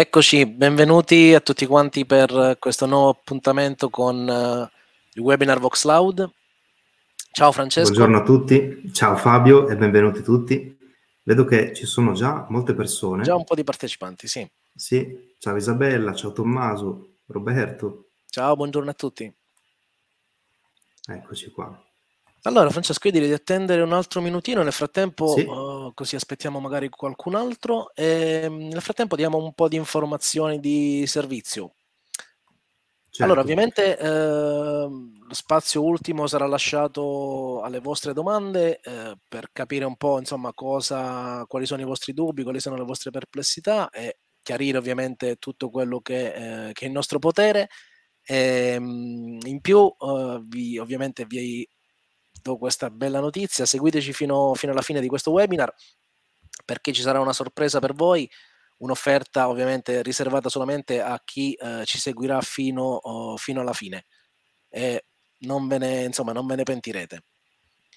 Eccoci, benvenuti a tutti quanti per questo nuovo appuntamento con uh, il webinar VoxLoud. Ciao Francesco. Buongiorno a tutti, ciao Fabio e benvenuti tutti. Vedo che ci sono già molte persone. Già un po' di partecipanti, sì. Sì, ciao Isabella, ciao Tommaso, Roberto. Ciao, buongiorno a tutti. Eccoci qua. Allora, Francesco, io direi di attendere un altro minutino. Nel frattempo, sì. uh, così aspettiamo magari qualcun altro. E, ehm, nel frattempo, diamo un po' di informazioni di servizio. Certo. Allora, ovviamente, eh, lo spazio ultimo sarà lasciato alle vostre domande eh, per capire un po' insomma, cosa, quali sono i vostri dubbi, quali sono le vostre perplessità e chiarire ovviamente tutto quello che, eh, che è in nostro potere. E, ehm, in più, eh, vi, ovviamente, vi do questa bella notizia. Seguiteci fino, fino alla fine di questo webinar perché ci sarà una sorpresa per voi un'offerta ovviamente riservata solamente a chi eh, ci seguirà fino, oh, fino, alla fine. E non ve ne, insomma, non ve ne pentirete.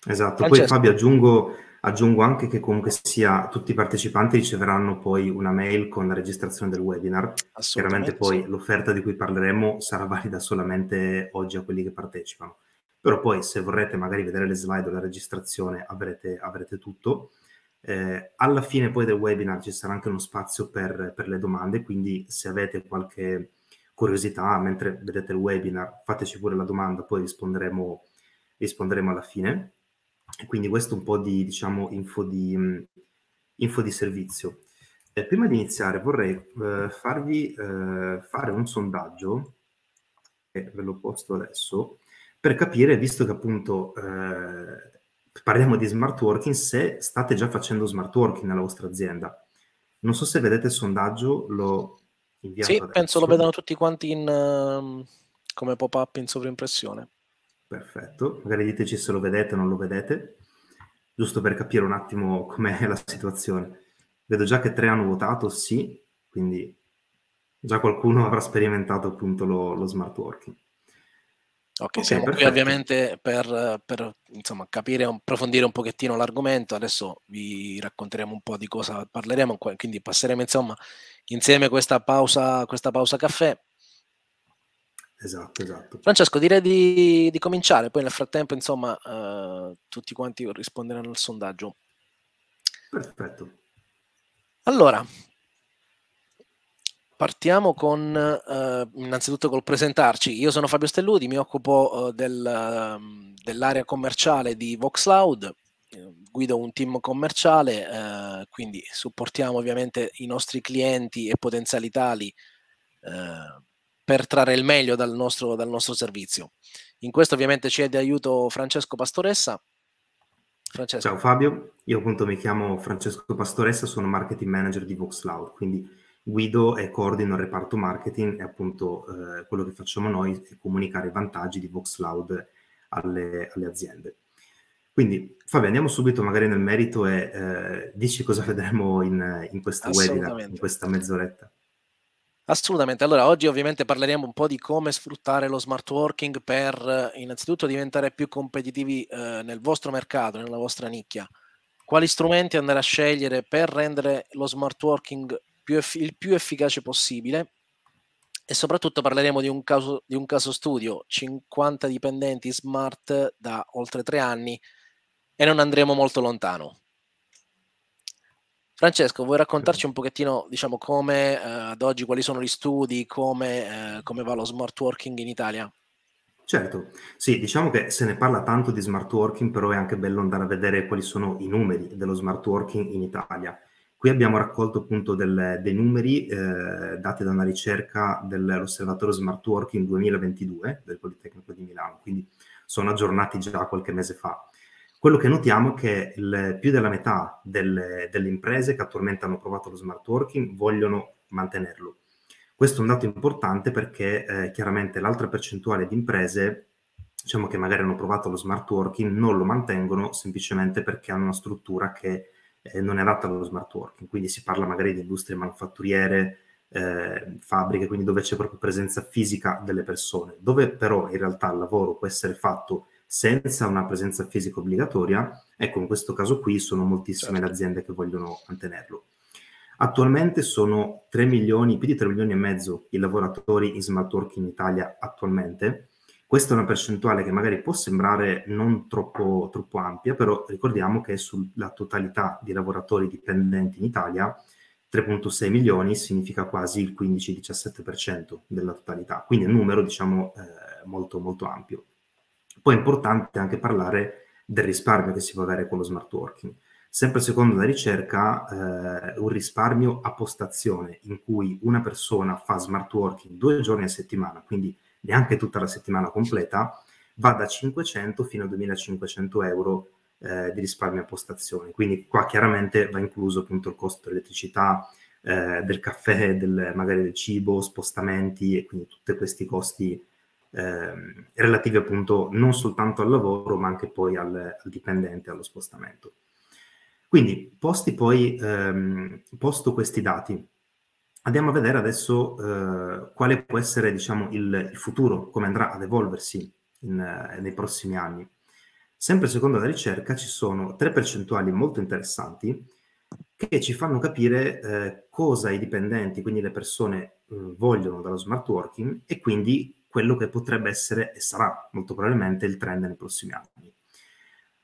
Esatto, Francesco. poi Fabio aggiungo, aggiungo, anche che comunque sia tutti i partecipanti riceveranno poi una mail con la registrazione del webinar. Chiaramente poi sì. l'offerta di cui parleremo sarà valida solamente oggi a quelli che partecipano però poi se vorrete magari vedere le slide o la registrazione avrete, avrete tutto. Eh, alla fine poi del webinar ci sarà anche uno spazio per, per, le domande, quindi se avete qualche curiosità mentre vedete il webinar fateci pure la domanda, poi risponderemo, risponderemo alla fine. E quindi questo è un po' di diciamo, info, di, mh, mm, info di servizio. Eh, prima di iniziare vorrei eh, farvi eh, fare un sondaggio, e ve lo posto adesso per capire, visto che appunto eh, parliamo di smart working, se state già facendo smart working nella vostra azienda. Non so se vedete il sondaggio, lo inviato Sì, adesso. penso lo vedano tutti quanti in, ehm, come pop-up in sovrimpressione. Perfetto, magari diteci se lo vedete o non lo vedete, giusto per capire un attimo com'è la situazione. Vedo già che tre hanno votato sì, quindi già qualcuno avrà sperimentato appunto lo, lo smart working. Ok, okay siamo qui ovviamente per, per insomma, capire, approfondire un pochettino l'argomento, adesso vi racconteremo un po' di cosa parleremo, quindi passeremo insomma insieme questa pausa, questa pausa caffè. Esatto, esatto. Francesco, direi di, di cominciare, poi nel frattempo insomma eh, tutti quanti risponderanno al sondaggio. Perfetto. Allora, partiamo con eh, innanzitutto col presentarci. Io sono Fabio Stelludi, mi occupo eh, del, ehm, dell'area commerciale di VoxLoud, eh, guido un team commerciale, eh, quindi supportiamo ovviamente i nostri clienti e potenziali tali eh, per trarre il meglio dal nostro, dal nostro servizio. In questo ovviamente ci è di aiuto Francesco Pastoressa, Francesco. Ciao Fabio, io appunto mi chiamo Francesco Pastoressa, sono marketing manager di VoxLoud, quindi guido e coordino il reparto marketing e appunto eh, quello che facciamo noi è comunicare i vantaggi di VoxCloud alle, alle aziende. Quindi Fabio, andiamo subito magari nel merito e eh, dici cosa vedremo in, in questo webinar, in questa mezz'oretta. Assolutamente, allora oggi ovviamente parleremo un po' di come sfruttare lo smart working per eh, innanzitutto diventare più competitivi eh, nel vostro mercato, nella vostra nicchia. Quali strumenti andare a scegliere per rendere lo smart working più eff- il più efficace possibile e soprattutto parleremo di un caso, di un caso studio, 50 dipendenti smart da oltre tre anni e non andremo molto lontano. Francesco, vuoi raccontarci un pochettino, diciamo, come eh, ad oggi, quali sono gli studi, come, eh, come va lo smart working in Italia? Certo, sì, diciamo che se ne parla tanto di smart working, però è anche bello andare a vedere quali sono i numeri dello smart working in Italia. Qui abbiamo raccolto appunto del, dei numeri eh, dati da una ricerca dell'Osservatorio Smart Working 2022 del Politecnico di Milano, quindi sono aggiornati già qualche mese fa. Quello che notiamo è che il, più della metà delle, delle, imprese che attualmente hanno provato lo smart working vogliono mantenerlo. Questo è un dato importante perché eh, chiaramente l'altra percentuale di imprese, diciamo che magari hanno provato lo smart working, non lo mantengono semplicemente perché hanno una struttura che eh, non è adatta allo smart working, quindi si parla magari di industrie manufatturiere, eh, fabbriche, quindi dove c'è proprio presenza fisica delle persone, dove però in realtà il lavoro può essere fatto senza una presenza fisica obbligatoria, ecco in questo caso qui sono moltissime certo. le aziende che vogliono mantenerlo. Attualmente sono 3 milioni, più di 3 milioni e mezzo i lavoratori in smart working in Italia attualmente, questa è una percentuale che magari può sembrare non troppo, troppo ampia, però ricordiamo che sulla totalità di lavoratori dipendenti in Italia 3.6 milioni significa quasi il 15-17% della totalità, quindi è un numero diciamo eh, molto molto ampio. Poi è importante anche parlare del risparmio che si può avere con lo smart working. Sempre secondo la ricerca, eh, un risparmio a postazione in cui una persona fa smart working due giorni a settimana, quindi neanche tutta la settimana completa, va da 500 fino a 2500 euro eh, di risparmio a postazione. Quindi qua chiaramente va incluso appunto il costo dell'elettricità, eh, del caffè, del, magari del cibo, spostamenti e quindi tutti questi costi eh, relativi appunto non soltanto al lavoro ma anche poi al, al dipendente, allo spostamento. Quindi posti poi, ehm, posto questi dati Andiamo a vedere adesso eh, quale può essere diciamo, il, il, futuro, come andrà ad evolversi in, eh, nei prossimi anni. Sempre secondo la ricerca ci sono tre percentuali molto interessanti che ci fanno capire eh, cosa i dipendenti, quindi le persone, eh, vogliono dallo smart working e quindi quello che potrebbe essere e sarà molto probabilmente il trend nei prossimi anni.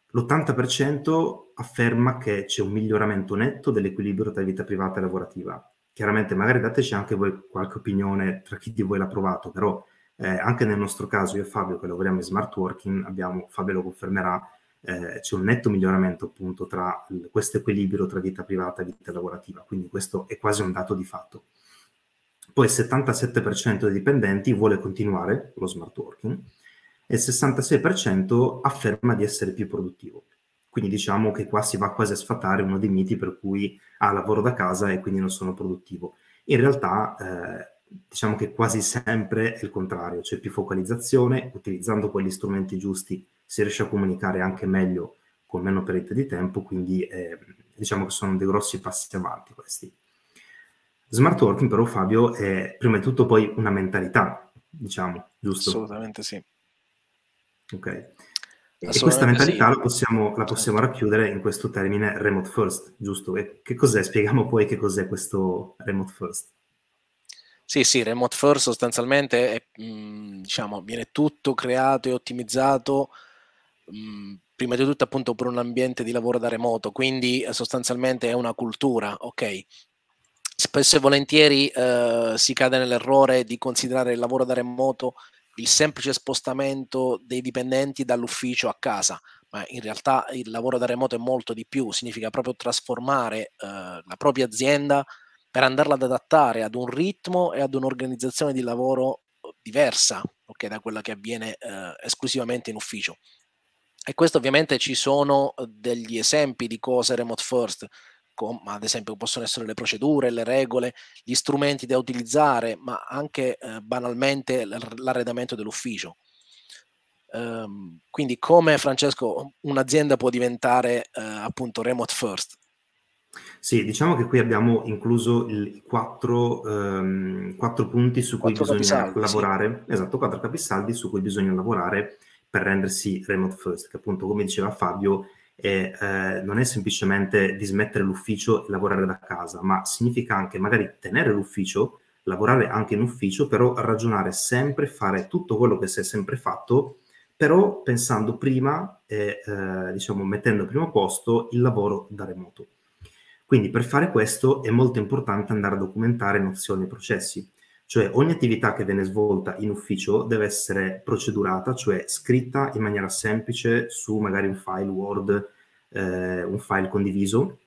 L'80% afferma che c'è un miglioramento netto dell'equilibrio tra vita privata e lavorativa, chiaramente magari dateci anche voi qualche opinione tra chi di voi l'ha provato, però eh, anche nel nostro caso io e Fabio che lavoriamo in smart working abbiamo, Fabio lo confermerà, eh, c'è un netto miglioramento appunto tra questo equilibrio tra vita privata e vita lavorativa, quindi questo è quasi un dato di fatto. Poi il 77% dei dipendenti vuole continuare lo smart working e il 66% afferma di essere più produttivo. Quindi diciamo che qua si va quasi a sfatare uno dei miti per cui ah, lavoro da casa e quindi non sono produttivo. In realtà eh, diciamo che quasi sempre è il contrario, c'è più focalizzazione, utilizzando quegli strumenti giusti si riesce a comunicare anche meglio con meno perdita di tempo, quindi eh, diciamo che sono dei grossi passi avanti questi. Smart working però Fabio è prima di tutto poi una mentalità, diciamo, giusto? Assolutamente sì. Ok. E questa mentalità sì. la, possiamo, la, possiamo, racchiudere in questo termine remote first, giusto? E che cos'è? Spieghiamo poi che cos'è questo remote first. Sì, sì, remote first sostanzialmente è, mm, diciamo, viene tutto creato e ottimizzato mm, prima di tutto appunto per un ambiente di lavoro da remoto, quindi eh, sostanzialmente è una cultura, ok? Spesso e volentieri eh, si cade nell'errore di considerare il lavoro da remoto il semplice spostamento dei dipendenti dall'ufficio a casa, ma in realtà il lavoro da remoto è molto di più, significa proprio trasformare eh, la propria azienda per andarla ad adattare ad un ritmo e ad un'organizzazione di lavoro eh, diversa okay, da quella che avviene eh, esclusivamente in ufficio. E questo ovviamente ci sono eh, degli esempi di cose remote first Ecco, ma ad esempio possono essere le procedure, le regole, gli strumenti da utilizzare, ma anche eh, banalmente l'arredamento dell'ufficio. Um, quindi come Francesco un'azienda può diventare eh, appunto remote first? Sì, diciamo che qui abbiamo incluso i quattro, um, quattro, punti su cui bisogna lavorare, sì. esatto, quattro capisaldi su cui bisogna lavorare per rendersi remote first, che appunto come diceva Fabio e eh, non è semplicemente dismettere l'ufficio e lavorare da casa, ma significa anche magari tenere l'ufficio, lavorare anche in ufficio, però ragionare sempre, fare tutto quello che si è sempre fatto, però pensando prima e eh, diciamo mettendo al primo posto il lavoro da remoto. Quindi per fare questo è molto importante andare a documentare nozioni e processi. Cioè ogni attività che viene svolta in ufficio deve essere procedurata, cioè scritta in maniera semplice su magari un file Word, eh, un file condiviso,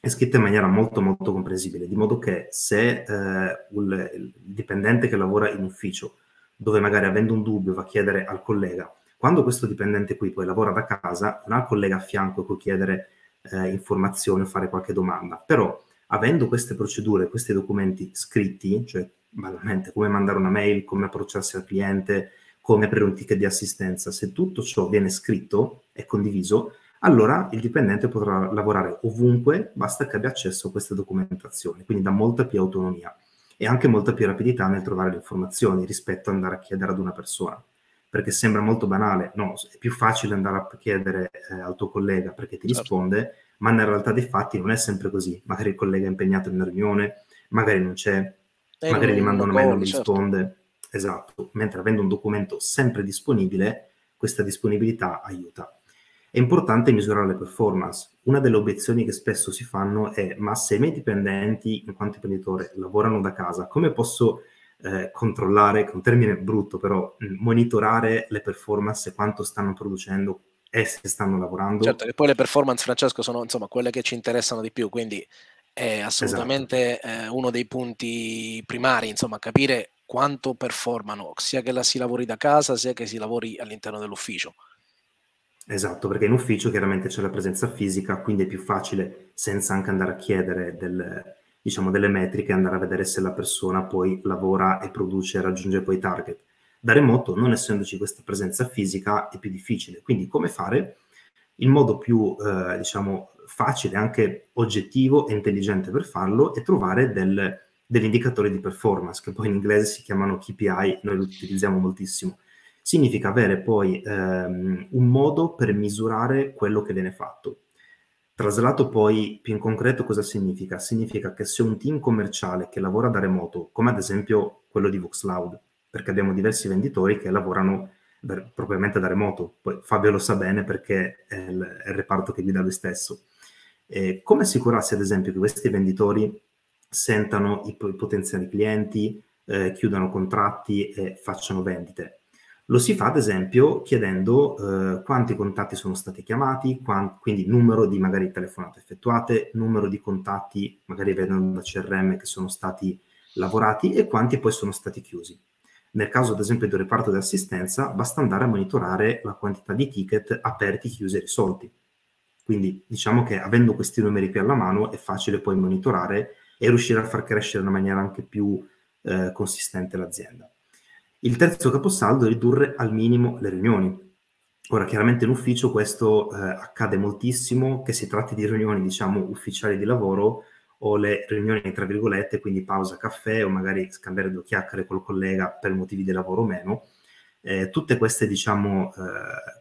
è scritta in maniera molto molto comprensibile, di modo che se eh, il, il dipendente che lavora in ufficio, dove magari avendo un dubbio va a chiedere al collega, quando questo dipendente qui poi lavora da casa, non ha il collega a fianco e può chiedere eh, informazioni o fare qualche domanda, però avendo queste procedure, questi documenti scritti, cioè banalmente come mandare una mail, come approcciarsi al cliente, come aprire un ticket di assistenza. Se tutto ciò viene scritto e condiviso, allora il dipendente potrà lavorare ovunque, basta che abbia accesso a questa documentazione, quindi dà molta più autonomia e anche molta più rapidità nel trovare le informazioni rispetto ad andare a chiedere ad una persona. Perché sembra molto banale, no, è più facile andare a chiedere eh, al tuo collega perché ti certo. risponde, ma nella realtà dei fatti non è sempre così. Magari il collega è impegnato in una riunione, magari non c'è, è eh, magari gli mandano una mail e non mi certo. risponde. Esatto, mentre avendo un documento sempre disponibile, questa disponibilità aiuta. È importante misurare le performance. Una delle obiezioni che spesso si fanno è: ma se i miei dipendenti, in quanto imprenditore, lavorano da casa, come posso eh, controllare, con termine brutto però, mm, monitorare le performance, quanto stanno producendo e se stanno lavorando? Certo, e poi le performance, Francesco, sono insomma quelle che ci interessano di più, quindi è esatto. assolutamente esatto. eh, uno dei punti primari, insomma, capire quanto performano, sia che la si lavori da casa, sia che si lavori all'interno dell'ufficio. Esatto, perché in ufficio chiaramente c'è la presenza fisica, quindi è più facile, senza anche andare a chiedere del, diciamo, delle metriche, andare a vedere se la persona poi lavora e produce e raggiunge poi i target. Da remoto, non essendoci questa presenza fisica, è più difficile. Quindi come fare? Il modo più, eh, diciamo, facile, anche oggettivo e intelligente per farlo è trovare del, degli indicatori di performance, che poi in inglese si chiamano KPI, noi li utilizziamo moltissimo. Significa avere poi ehm, un modo per misurare quello che viene fatto. Traslato poi più in concreto cosa significa? Significa che se un team commerciale che lavora da remoto, come ad esempio quello di Voxloud, perché abbiamo diversi venditori che lavorano da, propriamente da remoto, poi Fabio lo sa bene perché è il, è il reparto che guida lui stesso, eh, come assicurarsi, ad esempio, che questi venditori sentano i, i potenziali clienti, eh, chiudano contratti e facciano vendite? Lo si fa, ad esempio, chiedendo eh, quanti contatti sono stati chiamati, quant- quindi numero di magari telefonate effettuate, numero di contatti, magari vedendo da CRM che sono stati lavorati e quanti poi sono stati chiusi. Nel caso, ad esempio, di un reparto di assistenza, basta andare a monitorare la quantità di ticket aperti, chiusi e risolti quindi diciamo che avendo questi numeri qui alla mano è facile poi monitorare e riuscire a far crescere in una maniera anche più eh, consistente l'azienda. Il terzo caposaldo è ridurre al minimo le riunioni. Ora, chiaramente in ufficio questo eh, accade moltissimo, che si tratti di riunioni, diciamo, ufficiali di lavoro o le riunioni, tra virgolette, quindi pausa caffè o magari scambiare due chiacchiere col collega per motivi di lavoro o meno, eh, tutte queste, diciamo, eh,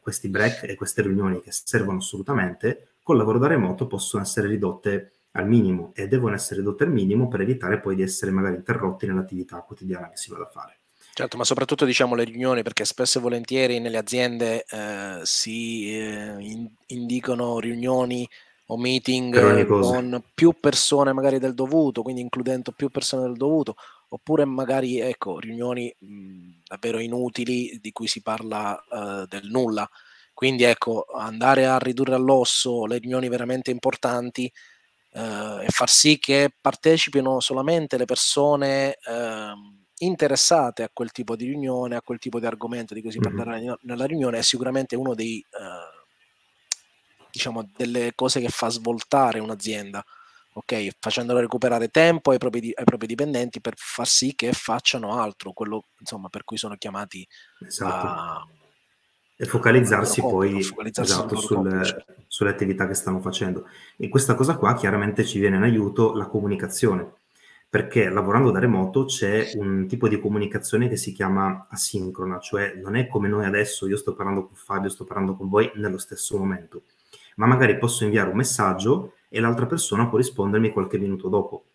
questi break e queste riunioni che servono assolutamente, col lavoro da remoto possono essere ridotte al minimo e devono essere ridotte al minimo per evitare poi di essere magari interrotti nell'attività quotidiana che si va a fare. Certo, ma soprattutto diciamo le riunioni, perché spesso e volentieri nelle aziende eh, si eh, in, indicono riunioni o meeting con più persone magari del dovuto, quindi includendo più persone del dovuto, oppure magari ecco, riunioni mh, mhmm, davvero inutili di cui si parla uh, del nulla. Quindi ecco, andare a ridurre all'osso le riunioni veramente importanti uh, e far sì che partecipino solamente le persone uh, interessate a quel tipo di riunione, a quel tipo di argomento di cui si parlerà mm-hmm. nella riunione, è sicuramente uno dei eh, diciamo delle cose che fa svoltare un'azienda ok? Facendolo recuperare tempo ai propri, ai propri, dipendenti per far sì che facciano altro, quello insomma, per cui sono chiamati esatto. a... E focalizzarsi a poi focalizzarsi esatto, sul, certo. sulle attività che stanno facendo. E questa cosa qua chiaramente ci viene in aiuto la comunicazione, perché lavorando da remoto c'è un tipo di comunicazione che si chiama asincrona, cioè non è come noi adesso, io sto parlando con Fabio, sto parlando con voi nello stesso momento, ma magari posso inviare un messaggio e l'altra persona può rispondermi qualche minuto dopo.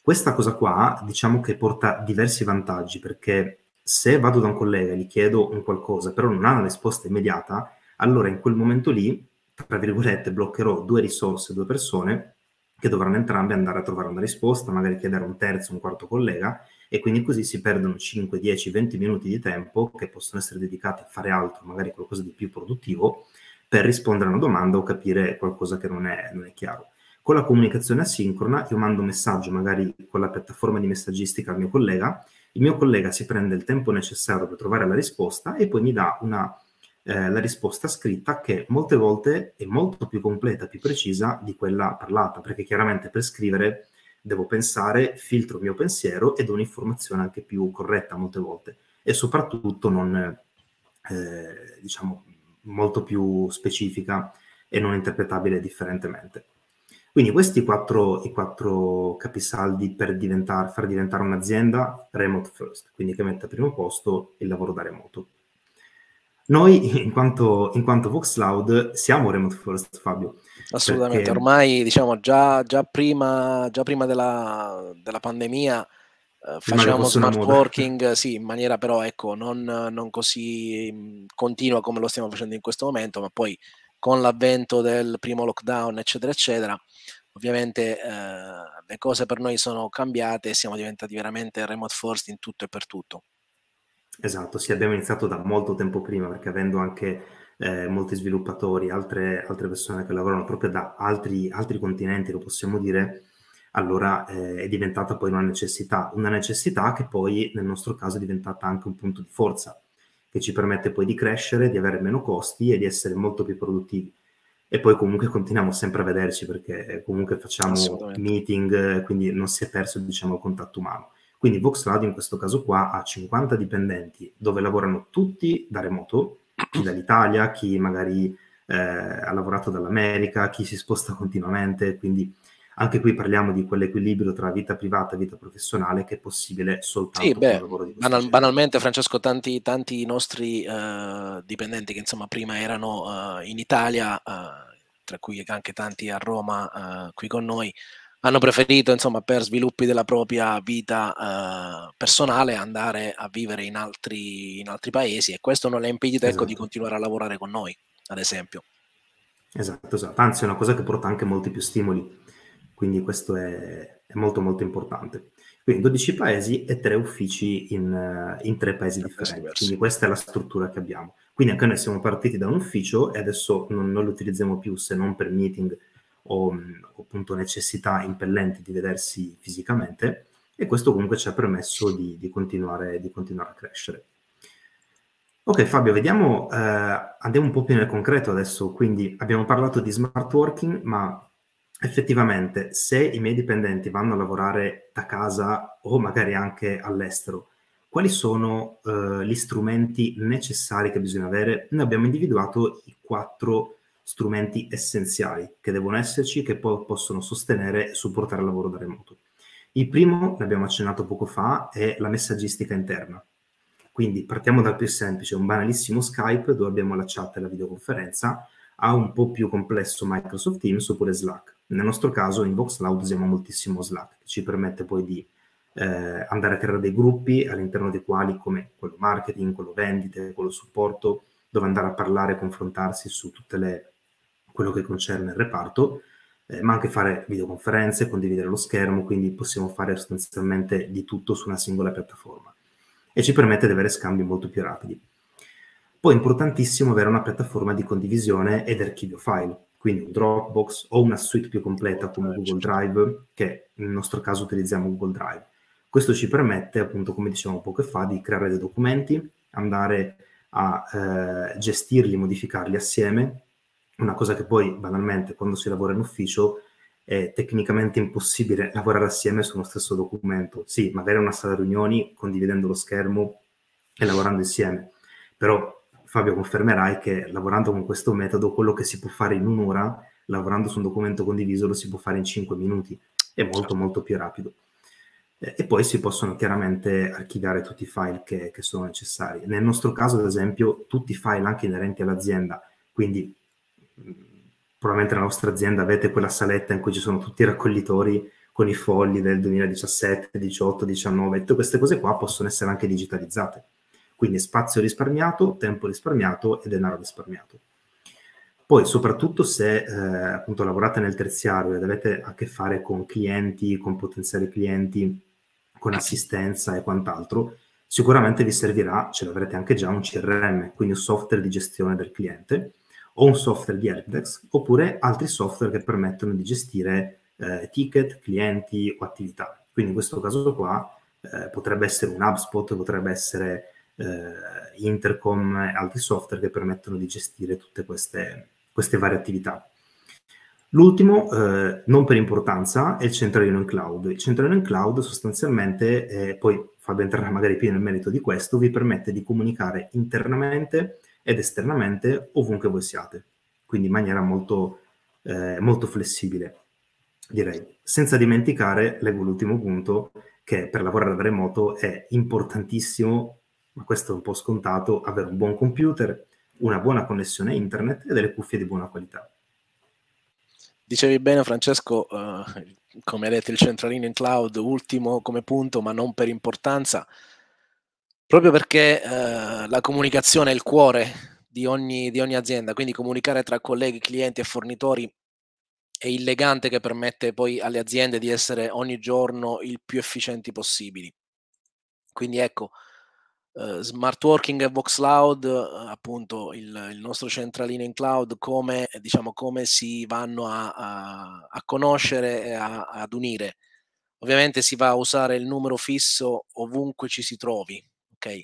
Questa cosa qua diciamo che porta diversi vantaggi perché se vado da un collega e gli chiedo un qualcosa, però non ha una risposta immediata, allora in quel momento lì, tra virgolette, bloccherò due risorse, due persone che dovranno entrambe andare a trovare una risposta, magari chiedere un terzo, un quarto collega, e quindi così si perdono 5, 10, 20 minuti di tempo che possono essere dedicati a fare altro, magari qualcosa di più produttivo, per rispondere a una domanda o capire qualcosa che non è, non è chiaro. Con la comunicazione asincrona io mando un messaggio magari con la piattaforma di messaggistica al mio collega, il mio collega si prende il tempo necessario per trovare la risposta e poi mi dà una, eh, la risposta scritta che molte volte è molto più completa, più precisa di quella parlata, perché chiaramente per scrivere devo pensare, filtro il mio pensiero ed ho un'informazione anche più corretta molte volte e soprattutto non, eh, diciamo, molto più specifica e non interpretabile differentemente. Quindi questi quattro, i quattro capisaldi per diventar, far diventare un'azienda remote first, quindi che mette al primo posto il lavoro da remoto. Noi, in quanto, in quanto Vox Cloud, siamo remote first, Fabio. Assolutamente, perché... ormai diciamo già, già, prima, già prima della, della pandemia eh, facevamo smart working, sì, in maniera però ecco, non, non così continua come lo stiamo facendo in questo momento, ma poi con l'avvento del primo lockdown, eccetera, eccetera, ovviamente eh, le cose per noi sono cambiate e siamo diventati veramente remote first in tutto e per tutto. Esatto, sì, abbiamo iniziato da molto tempo prima perché avendo anche eh, molti sviluppatori, altre, altre, persone che lavorano proprio da altri, altri continenti, lo possiamo dire, allora eh, è diventata poi una necessità, una necessità che poi nel nostro caso è diventata anche un punto di forza, che ci permette poi di crescere, di avere meno costi e di essere molto più produttivi. E poi comunque continuiamo sempre a vederci perché comunque facciamo meeting, quindi non si è perso diciamo, il contatto umano. Quindi Vox in questo caso qua ha 50 dipendenti dove lavorano tutti da remoto, chi dall'Italia, chi magari eh, ha lavorato dall'America, chi si sposta continuamente, quindi anche qui parliamo di quell'equilibrio tra vita privata e vita professionale che è possibile soltanto sì, beh, lavoro di banal, Banalmente, Francesco, tanti, tanti nostri uh, dipendenti che insomma prima erano uh, in Italia, uh, tra cui anche tanti a Roma qui con noi, hanno preferito insomma per sviluppi della propria vita eh, personale andare a vivere in altri, in altri, paesi e questo non le ha impedito esatto. ecco, di esatto. continuare a lavorare con noi ad esempio esatto esatto anzi è una cosa che porta anche molti più stimoli quindi questo è, è molto molto importante. Quindi 12 paesi e 3 uffici in, in 3 paesi differenti. Quindi questa è la struttura che abbiamo. Quindi anche noi siamo partiti da un ufficio e adesso non, non lo utilizziamo più se non per meeting o, o appunto necessità impellenti di vedersi fisicamente e questo comunque ci ha permesso di, di, continuare, di continuare, a crescere. Ok Fabio, vediamo, eh, andiamo un po' più nel concreto adesso, quindi abbiamo parlato di smart working, ma effettivamente se i miei dipendenti vanno a lavorare da casa o magari anche all'estero, quali sono eh, gli strumenti necessari che bisogna avere? Noi abbiamo individuato i quattro strumenti essenziali che devono esserci, che poi possono sostenere e supportare il lavoro da remoto. Il primo, l'abbiamo accennato poco fa, è la messaggistica interna. Quindi partiamo dal più semplice, un banalissimo Skype dove abbiamo la chat e la videoconferenza, a un po' più complesso Microsoft Teams oppure Slack. Nel nostro caso in VoxLoud usiamo moltissimo Slack, che ci permette poi di eh, andare a creare dei gruppi all'interno dei quali, come quello marketing, quello vendite, quello supporto, dove andare a parlare e confrontarsi su tutto quello che concerne il reparto, eh, ma anche fare videoconferenze, condividere lo schermo, quindi possiamo fare sostanzialmente di tutto su una singola piattaforma e ci permette di avere scambi molto più rapidi. Poi è importantissimo avere una piattaforma di condivisione ed archivio file, quindi Dropbox o una suite più completa come Google Drive, che nel nostro caso utilizziamo Google Drive. Questo ci permette, appunto, come dicevamo poco fa, di creare dei documenti, andare a eh, gestirli, modificarli assieme, una cosa che poi banalmente quando si lavora in ufficio è tecnicamente impossibile lavorare assieme su uno stesso documento. Sì, magari una sala riunioni condividendo lo schermo e lavorando insieme, però Fabio confermerai che lavorando con questo metodo quello che si può fare in un'ora, lavorando su un documento condiviso lo si può fare in cinque minuti, è molto certo. molto più rapido. E poi si possono chiaramente archiviare tutti i file che, che sono necessari. Nel nostro caso, ad esempio, tutti i file anche inerenti all'azienda, quindi mm, probabilmente nella vostra azienda avete quella saletta in cui ci sono tutti i raccoglitori con i fogli del 2017, 2018, 2019, tutte queste cose qua possono essere anche digitalizzate. Quindi spazio risparmiato, tempo risparmiato e denaro risparmiato. Poi, soprattutto se eh, appunto lavorate nel terziario ed avete a che fare con clienti, con potenziali clienti, con assistenza e quant'altro, sicuramente vi servirà, ce l'avrete anche già, un CRM, quindi un software di gestione del cliente, o un software di helpdesk, oppure altri software che permettono di gestire eh, ticket, clienti o attività. Quindi in questo caso qua eh, potrebbe essere un HubSpot, potrebbe essere eh, Intercom e altri software che permettono di gestire tutte queste, queste varie attività. L'ultimo, eh, non per importanza, è il centralino in cloud. Il centralino in cloud sostanzialmente, eh, poi Fabio entrare magari più nel merito di questo, vi permette di comunicare internamente ed esternamente ovunque voi siate, quindi in maniera molto, eh, molto flessibile, direi. Senza dimenticare, leggo l'ultimo punto, che per lavorare da remoto è importantissimo ma questo è un po' scontato, avere un buon computer, una buona connessione internet e delle cuffie di buona qualità. Dicevi bene Francesco, uh, come hai detto il centralino in cloud, ultimo come punto, ma non per importanza, proprio perché uh, la comunicazione è il cuore di ogni, di ogni azienda, quindi comunicare tra colleghi, clienti e fornitori è il legante che permette poi alle aziende di essere ogni giorno il più efficienti possibili. Quindi ecco, eh, smart Working e Vox Cloud, eh, appunto il, il, nostro centralino in cloud, come, diciamo, come si vanno a, a, a conoscere e a, ad unire. Ovviamente si va a usare il numero fisso ovunque ci si trovi, ok?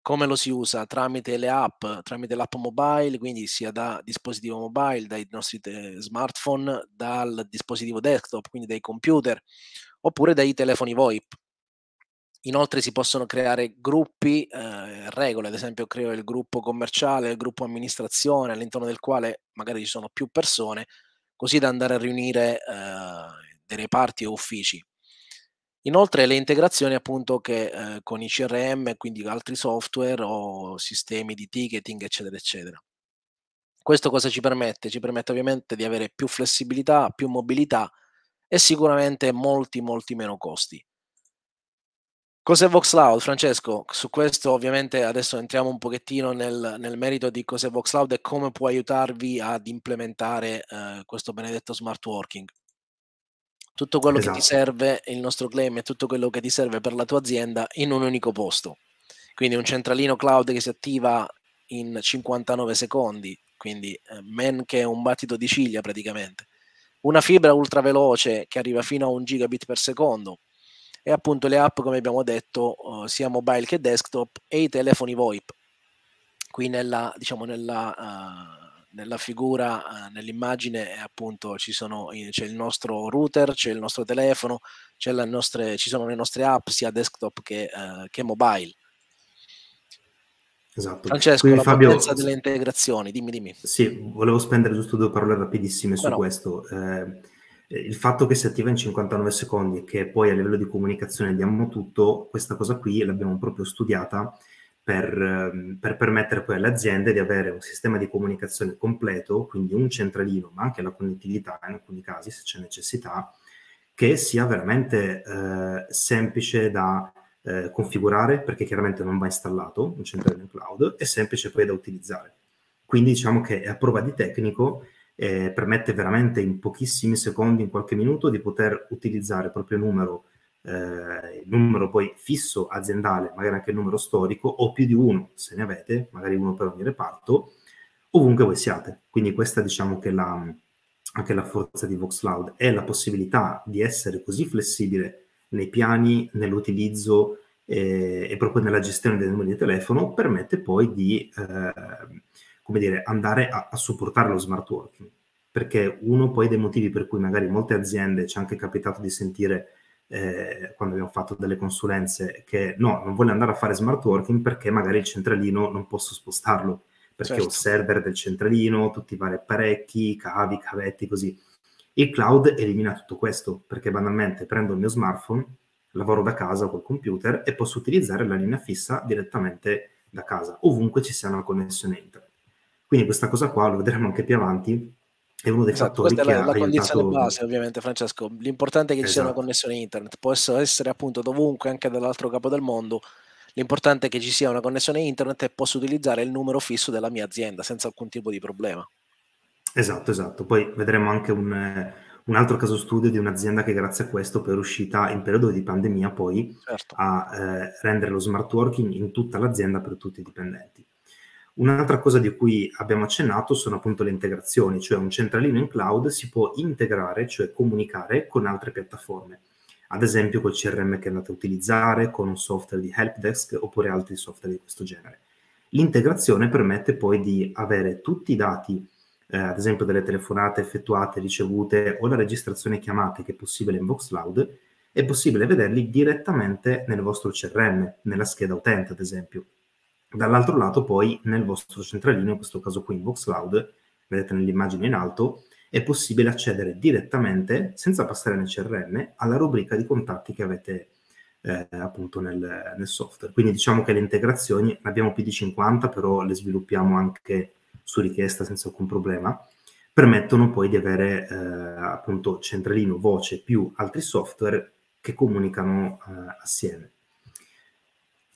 Come lo si usa? Tramite le app, tramite l'app mobile, quindi sia da dispositivo mobile, dai nostri te- eh, smartphone, dal dispositivo desktop, quindi dai computer, oppure dai telefoni VoIP Inoltre si possono creare gruppi, eh, regole, ad esempio creo il gruppo commerciale, il gruppo amministrazione, all'interno del quale magari ci sono più persone, così da andare a riunire eh, dei reparti o uffici. Inoltre le integrazioni appunto che eh, con i CRM, quindi altri software o sistemi di ticketing, eccetera, eccetera. Questo cosa ci permette? Ci permette ovviamente di avere più flessibilità, più mobilità e sicuramente molti, molti meno costi. Cos'è VoxLoud, Francesco? Su questo ovviamente adesso entriamo un pochettino nel, nel merito di cos'è VoxLoud e come può aiutarvi ad implementare eh, questo benedetto smart working. Tutto quello esatto. che ti esatto. serve, il nostro claim è tutto quello che ti serve per la tua azienda in un unico posto. Quindi un centralino cloud che si attiva in 59 secondi, quindi eh, men che un battito di ciglia praticamente. Una fibra ultraveloce che arriva fino a un gigabit per secondo, e appunto le app, come abbiamo detto, uh, sia mobile che desktop e i telefoni VoIP. Qui nella, diciamo, nella, uh, nella figura, eh, nell'immagine, appunto, ci sono, c'è il nostro router, c'è il nostro telefono, nostre, ci sono le nostre app sia desktop che, che mobile. Esatto. Francesco, Quindi, la Fabio, potenza delle integrazioni, dimmi, dimmi. Sì, volevo spendere giusto due parole rapidissime Però, su questo. Eh, eh, il fatto che si attiva in 59 secondi e che poi a livello di comunicazione diamo tutto, questa cosa qui l'abbiamo proprio studiata per, ehm, per, permettere poi alle aziende di avere un sistema di comunicazione completo, quindi un centralino, ma anche la connettività in alcuni casi se c'è necessità, che sia veramente eh, semplice da eh, configurare perché chiaramente non va installato un centralino in cloud, è semplice poi da utilizzare. Quindi diciamo che è a prova di tecnico eh, permette veramente in pochissimi secondi, in qualche minuto, di poter utilizzare il proprio numero, eh, il numero poi fisso aziendale, magari anche il numero storico, o più di uno se ne avete, magari uno per ogni reparto, ovunque voi siate. Quindi questa diciamo che è la, anche la forza di VoxLoud, è la possibilità di essere così flessibile nei piani, nell'utilizzo eh, e proprio nella gestione dei numeri di telefono, permette poi di... Eh, come dire, andare a, a supportare lo smart working. Perché uno poi dei motivi per cui magari molte aziende ci è anche capitato di sentire eh, quando abbiamo fatto delle consulenze che no, non voglio andare a fare smart working perché magari il centralino non posso spostarlo perché certo. ho il server del centralino, tutti i vari apparecchi, cavi, cavetti, così. Il cloud elimina tutto questo perché banalmente prendo il mio smartphone, lavoro da casa col computer e posso utilizzare la linea fissa direttamente da casa, ovunque ci sia una connessione internet. Quindi questa cosa qua lo vedremo anche più avanti. È uno dei esatto, fattori questa è la, la condizione aiutato... base, ovviamente, Francesco. L'importante è che esatto. ci sia una esatto. connessione internet. Può essere appunto dovunque, anche dall'altro capo del mondo. L'importante è che ci sia una connessione internet e posso utilizzare il numero fisso della mia azienda senza alcun tipo di problema. Esatto, esatto. Poi vedremo anche un, un altro caso studio di un'azienda che grazie a questo poi è riuscita in periodo di pandemia poi certo. a eh, rendere lo smart working in tutta l'azienda per tutti i dipendenti. Un'altra cosa di cui abbiamo accennato sono appunto le integrazioni, cioè un centralino in cloud si può integrare, cioè comunicare con altre piattaforme, ad esempio col CRM che andate a utilizzare, con un software di helpdesk oppure altri software di questo genere. L'integrazione permette poi di avere tutti i dati, eh, ad esempio delle telefonate effettuate, ricevute o la registrazione chiamate che è possibile in VoxCloud, è possibile vederli direttamente nel vostro CRM, nella scheda utente ad esempio Dall'altro lato poi nel vostro centralino, in questo caso qui in VoxCloud, vedete nell'immagine in alto, è possibile accedere direttamente, senza passare nel CRM, alla rubrica di contatti che avete eh, appunto nel, nel, software. Quindi diciamo che le integrazioni, ne abbiamo più di 50, però le sviluppiamo anche su richiesta senza alcun problema, permettono poi di avere eh, appunto centralino voce più altri software che comunicano eh, assieme.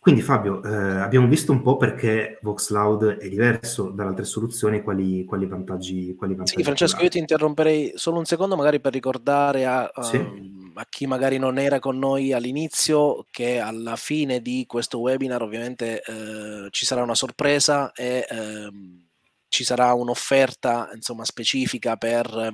Quindi Fabio, eh, abbiamo visto un po' perché VoxCloud è diverso dalle altre soluzioni, quali, quali vantaggi, quali vantaggi. Sì, Francesco, io ti interromperei solo un secondo magari per ricordare a, sì. um, a, chi magari non era con noi all'inizio che alla fine di questo webinar ovviamente eh, ci sarà una sorpresa e eh, ci sarà un'offerta insomma, specifica per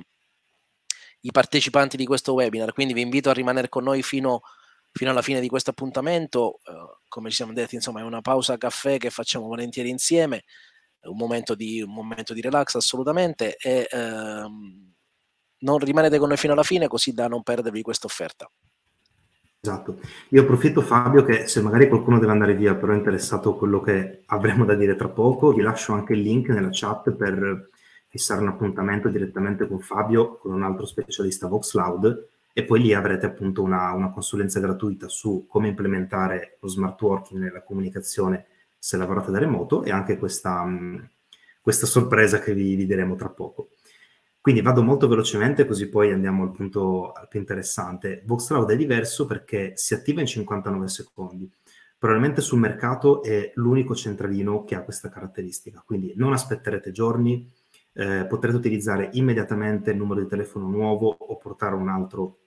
i partecipanti di questo webinar, quindi vi invito a rimanere con noi fino a fino alla fine di questo appuntamento. Eh, come ci siamo detti, insomma, è una pausa caffè che facciamo volentieri insieme, un momento di, un momento di relax assolutamente. E ehm, non rimanete con noi fino alla fine, così da non perdervi questa offerta. Esatto. Io approfitto Fabio che se magari qualcuno deve andare via, però è interessato a quello che avremo da dire tra poco, vi lascio anche il link nella chat per fissare un appuntamento direttamente con Fabio, con un altro specialista VoxLoud, e poi lì avrete appunto una, una consulenza gratuita su come implementare lo smart working nella comunicazione se lavorate da remoto e anche questa, mm, questa sorpresa che vi, vi diremo tra poco. Quindi vado molto velocemente così poi andiamo al punto più interessante. Voxcloud è diverso perché si attiva in 59 secondi. Probabilmente sul mercato è l'unico centralino che ha questa caratteristica, quindi non aspetterete giorni, eh, potrete utilizzare immediatamente il numero di telefono nuovo o portare un altro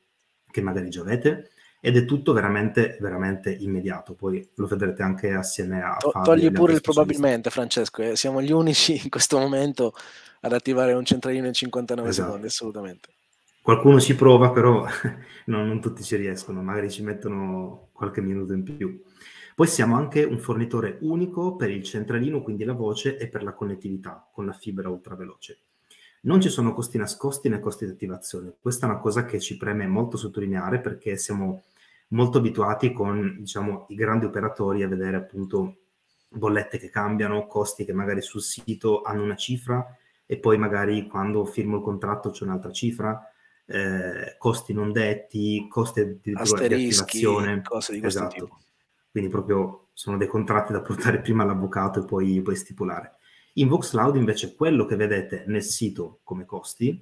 che magari già avete ed è tutto veramente, veramente immediato. Poi lo vedrete anche assieme a Fabio. Togli pure il probabilmente, Francesco, eh, siamo gli unici in questo momento ad attivare un centralino in 59 esatto. secondi, assolutamente. Qualcuno ci prova, però no, non tutti ci riescono, magari ci mettono qualche minuto in più. Poi siamo anche un fornitore unico per il centralino, quindi la voce, e per la connettività con la fibra ultraveloce. Non ci sono costi nascosti né costi di attivazione. Questa è una cosa che ci preme molto sottolineare perché siamo molto abituati con diciamo, i grandi operatori a vedere appunto bollette che cambiano, costi che magari sul sito hanno una cifra e poi magari quando firmo il contratto c'è un'altra cifra, eh, costi non detti, costi addirittura di attivazione. Cose di esatto. Tipo. Quindi proprio sono dei contratti da portare prima all'avvocato e poi, poi stipulare. In VoxCloud invece quello che vedete nel sito come costi,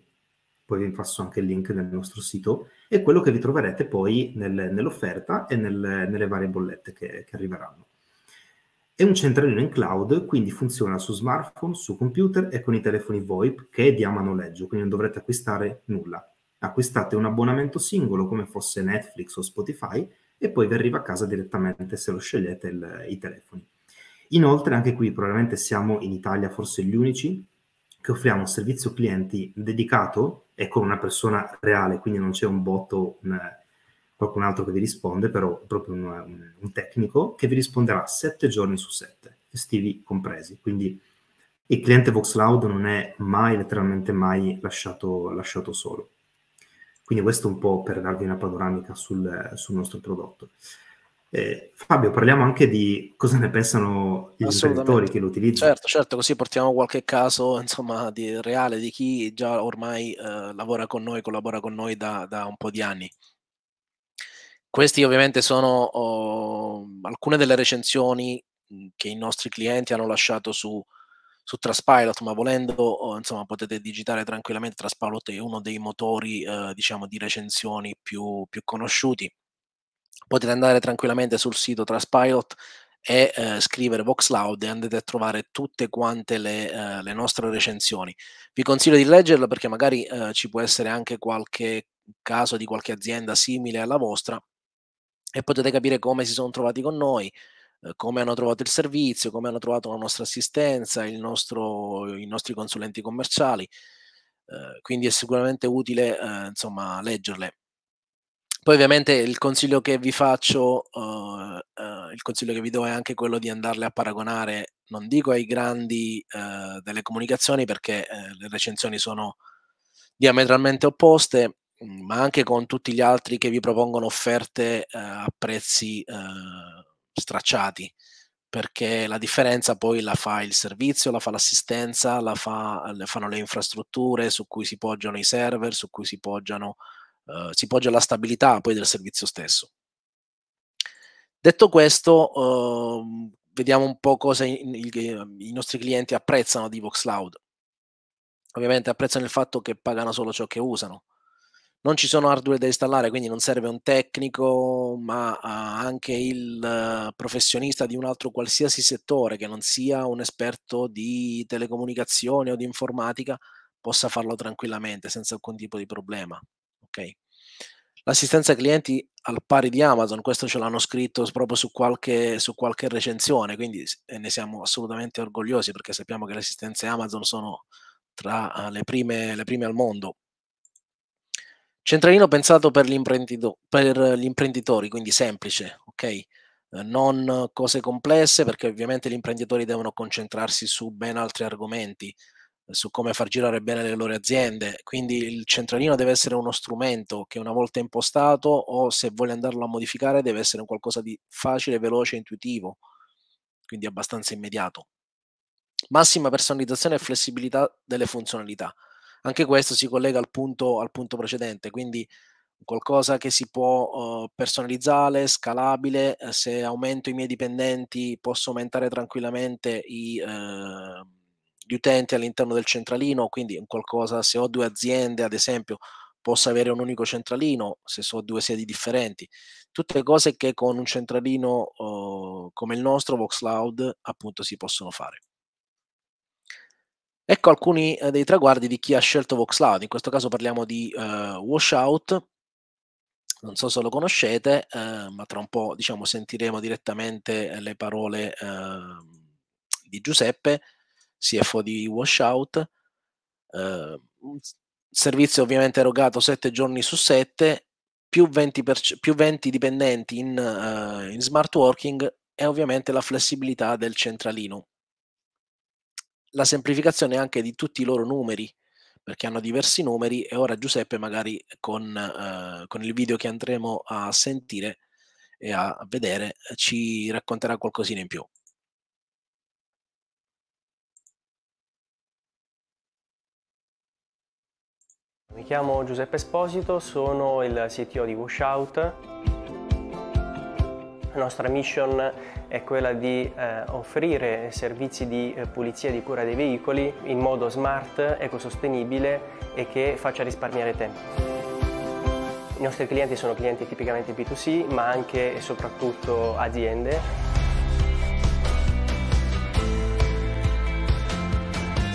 poi vi passo anche il link nel nostro sito, è quello che vi troverete poi nel, nell'offerta e nel, nelle varie bollette che, che arriveranno. È un centralino in cloud, quindi funziona su smartphone, su computer e con i telefoni VoIP che diamo di noleggio, quindi non dovrete acquistare nulla. Acquistate un abbonamento singolo come fosse Netflix o Spotify e poi vi arriva a casa direttamente se lo scegliete il, i telefoni. Inoltre, anche qui probabilmente siamo in Italia forse gli unici che offriamo servizio clienti dedicato e con una persona reale, quindi non c'è un botto, o qualcun altro che vi risponde, però proprio un, un, un tecnico che vi risponderà 7 giorni su 7, festivi compresi. Quindi il cliente VoxLoud non è mai, letteralmente mai lasciato, lasciato solo. Quindi questo un po' per darvi una panoramica sul, sul nostro prodotto. Eh, Fabio, parliamo anche di cosa ne pensano gli imprenditori che lo utilizzano. Certo, certo, così portiamo qualche caso insomma, di, reale di chi già ormai eh, lavora con noi, collabora con noi da, da, un po' di anni. Queste ovviamente sono oh, alcune delle recensioni che i nostri clienti hanno lasciato su, su Traspilot, ma volendo oh, insomma, potete digitare tranquillamente, Traspilot è uno dei motori eh, diciamo, di recensioni più, più conosciuti potete andare tranquillamente sul sito Traspilot e eh, scrivere VoxLoud e andate a trovare tutte quante le, eh, le, nostre recensioni. Vi consiglio di leggerle perché magari eh, ci può essere anche qualche caso di qualche azienda simile alla vostra e potete capire come si sono trovati con noi, eh, come hanno trovato il servizio, come hanno trovato la nostra assistenza, nostro, i nostri consulenti commerciali. Eh, quindi è sicuramente utile eh, insomma, leggerle poi ovviamente il consiglio che vi faccio, uh, uh, il consiglio che vi do è anche quello di andarle a paragonare, non dico ai grandi uh, delle comunicazioni perché le recensioni sono diametralmente opposte, mm, ma anche con tutti gli altri che vi propongono offerte a prezzi stracciati, perché la differenza poi la fa il servizio, la fa l'assistenza, la fa, le fanno le infrastrutture su cui si poggiano i server, su cui si poggiano eh, si poggia alla stabilità poi del servizio stesso. Detto questo, eh, vediamo un po' cosa in, in, i nostri clienti apprezzano di Vox Ovviamente apprezzano il fatto che pagano solo ciò che usano. Non ci sono hardware da installare, quindi non serve un tecnico, ma eh, anche il eh, professionista di un altro qualsiasi settore che non sia un esperto di telecomunicazione o di informatica possa farlo tranquillamente senza alcun tipo di problema. Okay. L'assistenza clienti al pari di Amazon, questo ce l'hanno scritto proprio su qualche, su qualche recensione, quindi eh, ne siamo assolutamente orgogliosi perché sappiamo che le assistenze Amazon sono tra eh, le prime, le prime al mondo. Centralino pensato per, per gli imprenditori, quindi semplice, ok? Eh, non cose complesse perché ovviamente gli imprenditori devono concentrarsi su ben altri argomenti, su come far girare bene le loro aziende. Quindi il centralino deve essere uno strumento che una volta impostato o se vuole andarlo a modificare deve essere qualcosa di facile, veloce, intuitivo, quindi abbastanza immediato. Massima personalizzazione e flessibilità delle funzionalità. Anche questo si collega al punto, al punto precedente, quindi qualcosa che si può uh, personalizzare, scalabile, eh, se aumento i miei dipendenti posso aumentare tranquillamente i... Uh, gli utenti all'interno del centralino, quindi un qualcosa, se ho due aziende ad esempio, posso avere un unico centralino, se so due sedi differenti, tutte cose che con un centralino uh, come il nostro, VoxLoud, appunto si possono fare. Ecco alcuni eh, dei traguardi di chi ha scelto VoxLoud, in questo caso parliamo di uh, Washout, non so se lo conoscete, eh, ma tra un po' diciamo, sentiremo direttamente le parole eh, di Giuseppe, CFO di Washout. Eh, servizio ovviamente erogato 7 giorni su 7, più 20, per, più 20 dipendenti in, uh, in smart working e ovviamente la flessibilità del centralino. La semplificazione anche di tutti i loro numeri, perché hanno diversi numeri e ora Giuseppe magari con, uh, con il video che andremo a sentire e a vedere ci racconterà qualcosina in più. Mi chiamo Giuseppe Esposito, sono il CTO di Washout. La nostra mission è quella di eh, offrire servizi di eh, pulizia e di cura dei veicoli in modo smart, ecosostenibile e che faccia risparmiare tempo. I nostri clienti sono clienti tipicamente B2C, ma anche e soprattutto aziende.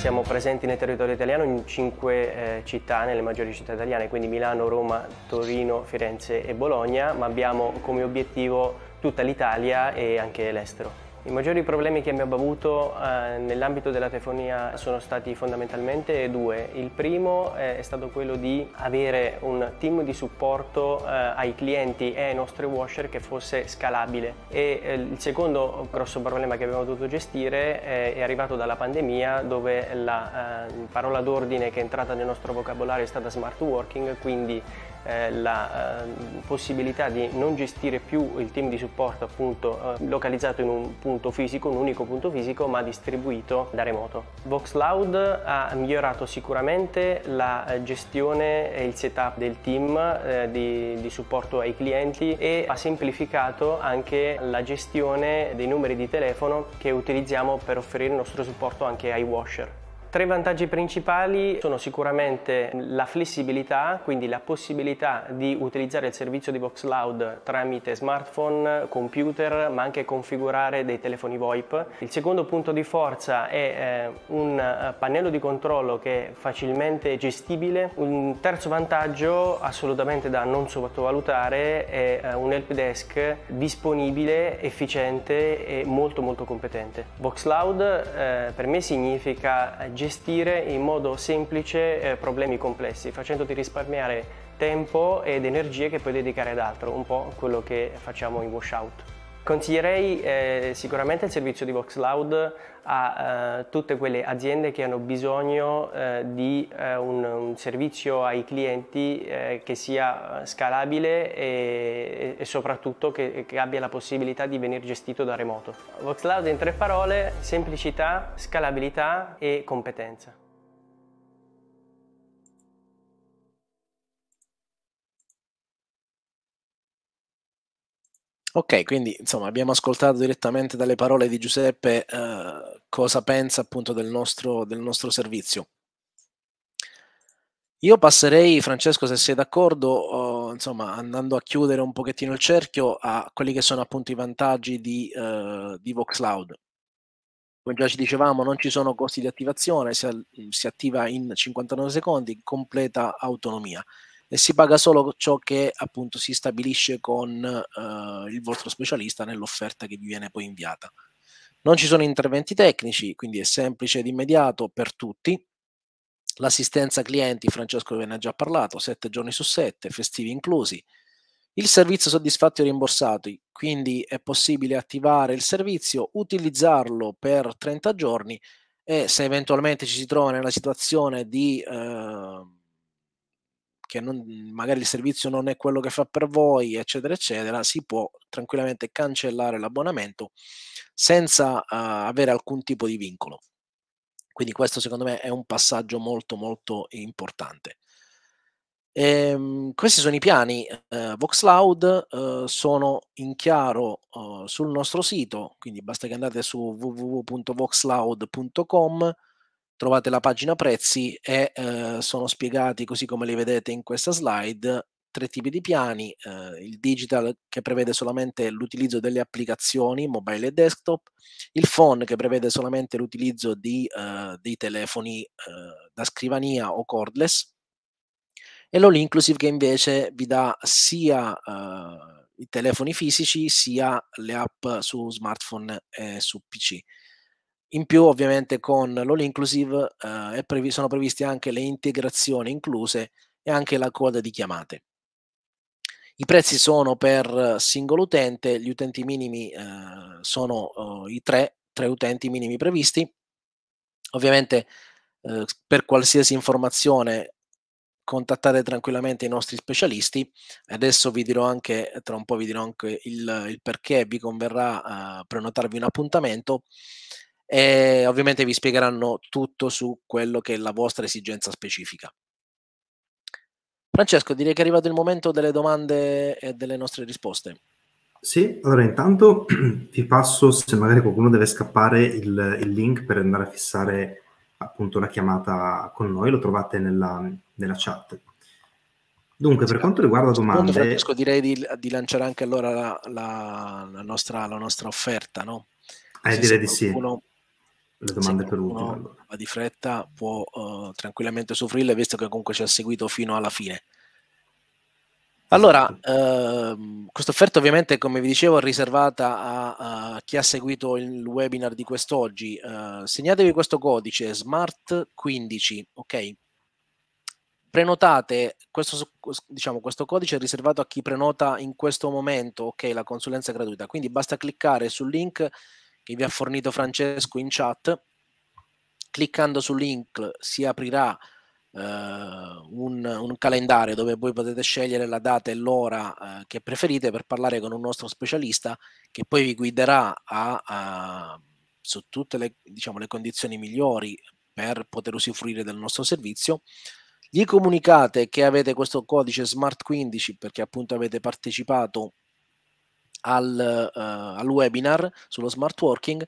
Siamo presenti nel territorio italiano in cinque eh, città, nelle maggiori città italiane, quindi Milano, Roma, Torino, Firenze e Bologna, ma abbiamo come obiettivo tutta l'Italia e anche l'estero. I maggiori problemi che abbiamo avuto eh, nell'ambito della telefonia sono stati fondamentalmente due. Il primo eh, è stato quello di avere un team di supporto eh, ai clienti e ai nostri washer che fosse scalabile e eh, il secondo grosso problema che abbiamo dovuto gestire eh, è arrivato dalla pandemia dove la eh, parola d'ordine che è entrata nel nostro vocabolario è stata smart working, quindi eh, la eh, possibilità di non gestire più il team di supporto appunto eh, localizzato in un punto fisico, un unico punto fisico, ma distribuito da remoto. VoxLoud ha migliorato sicuramente la gestione e il setup del team di, di supporto ai clienti e ha semplificato anche la gestione dei numeri di telefono che utilizziamo per offrire il nostro supporto anche ai washer. Tre vantaggi principali sono sicuramente la flessibilità, quindi la possibilità di utilizzare il servizio di VoxCloud tramite smartphone, computer, ma anche configurare dei telefoni VoIP. Il secondo punto di forza è eh, un eh, pannello di controllo che è facilmente gestibile. Un terzo vantaggio, assolutamente da non sottovalutare, è eh, un help desk disponibile, efficiente e molto molto competente. VoxCloud eh, per me significa gestire gestire in modo semplice eh, problemi complessi, facendoti risparmiare tempo ed energie che puoi dedicare ad altro, un po' quello che facciamo in washout. Consiglierei eh, sicuramente il servizio di VoxLoud a eh, tutte quelle aziende che hanno bisogno eh, di eh, un, un, servizio ai clienti eh, che sia scalabile e, e soprattutto che, che, abbia la possibilità di venire gestito da remoto. VoxLoud in tre parole, semplicità, scalabilità e competenza. Ok, quindi insomma abbiamo ascoltato direttamente dalle parole di Giuseppe eh, cosa pensa appunto del nostro, del nostro servizio. Io passerei, Francesco, se sei d'accordo, uh, insomma, andando a chiudere un pochettino il cerchio a quelli che sono appunto i vantaggi di, uh, di VoxCloud. Come già ci dicevamo, non ci sono costi di attivazione, si, si attiva in 59 secondi, completa autonomia e si paga solo ciò che appunto si stabilisce con eh, il vostro specialista nell'offerta che vi viene poi inviata. Non ci sono interventi tecnici, quindi è semplice ed immediato per tutti. L'assistenza clienti, Francesco ve ne ha già parlato, 7 giorni su 7, festivi inclusi. Il servizio soddisfatti o rimborsati, quindi è possibile attivare il servizio, utilizzarlo per 30 giorni e se eventualmente ci si trova nella situazione di eh, che non, magari il servizio non è quello che fa per voi, eccetera, eccetera, si può tranquillamente cancellare l'abbonamento senza uh, avere alcun tipo di vincolo. Quindi questo secondo me è un passaggio molto molto importante. Ehm, questi sono i piani eh, VoxCloud, eh, sono in chiaro eh, sul nostro sito, quindi basta che andate su www.voxcloud.com trovate la pagina prezzi e eh, sono spiegati così come li vedete in questa slide tre tipi di piani, eh, il digital che prevede solamente l'utilizzo delle applicazioni mobile e desktop, il phone che prevede solamente l'utilizzo di, eh, dei telefoni eh, da scrivania o cordless e l'all inclusive che invece vi dà sia eh, i telefoni fisici sia le app su smartphone e su PC. In più, ovviamente, con l'All Inclusive eh, previ- sono previste anche le integrazioni incluse e anche la coda di chiamate. I prezzi sono per singolo utente, gli utenti minimi eh, sono eh, i tre, tre utenti minimi previsti. Ovviamente, eh, per qualsiasi informazione contattare tranquillamente i nostri specialisti. Adesso vi dirò anche, tra un po' vi dirò anche il, il perché vi converrà eh, prenotarvi un appuntamento e ovviamente vi spiegheranno tutto su quello che è la vostra esigenza specifica. Francesco, direi che è arrivato il momento delle domande e delle nostre risposte. Sì, allora intanto vi passo, se magari qualcuno deve scappare, il, il link per andare a fissare appunto la chiamata con noi, lo trovate nella, nella chat. Dunque, per quanto riguarda domande... Francesco, direi di, di, lanciare anche allora la, la, la, nostra, la nostra, offerta, no? Eh, direi di qualcuno... sì le domande per ultimo. Allora. Va di fretta, può uh, tranquillamente soffrirle, visto che comunque ci ha seguito fino alla fine. Allora, uh, questa offerta ovviamente, come vi dicevo, è riservata a, a, chi ha seguito il webinar di quest'oggi. Uh, segnatevi questo codice SMART15, ok? prenotate, questo, diciamo, questo, codice è riservato a chi prenota in questo momento, ok, la consulenza gratuita, quindi basta cliccare sul link che vi ha fornito Francesco in chat. Cliccando sul link si aprirà eh, un, un, calendario dove voi potete scegliere la data e l'ora eh, che preferite per parlare con un nostro specialista che poi vi guiderà a, a, su tutte le, diciamo, le condizioni migliori per poter usufruire del nostro servizio gli comunicate che avete questo codice SMART15 perché appunto avete partecipato al, uh, al webinar sullo smart working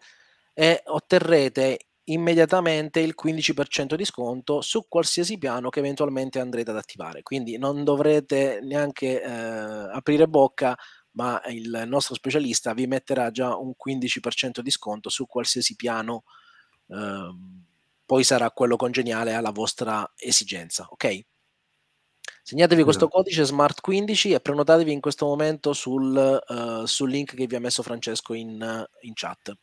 e otterrete immediatamente il 15% di sconto su qualsiasi piano che eventualmente andrete ad attivare. Quindi non dovrete neanche eh, aprire bocca, ma il nostro specialista vi metterà già un 15% di sconto su qualsiasi piano, eh, poi sarà quello congeniale alla vostra esigenza, ok? Segnatevi questo codice SMART15 e prenotatevi in questo momento sul, uh, sul link che vi ha messo Francesco in, eh, in, chat.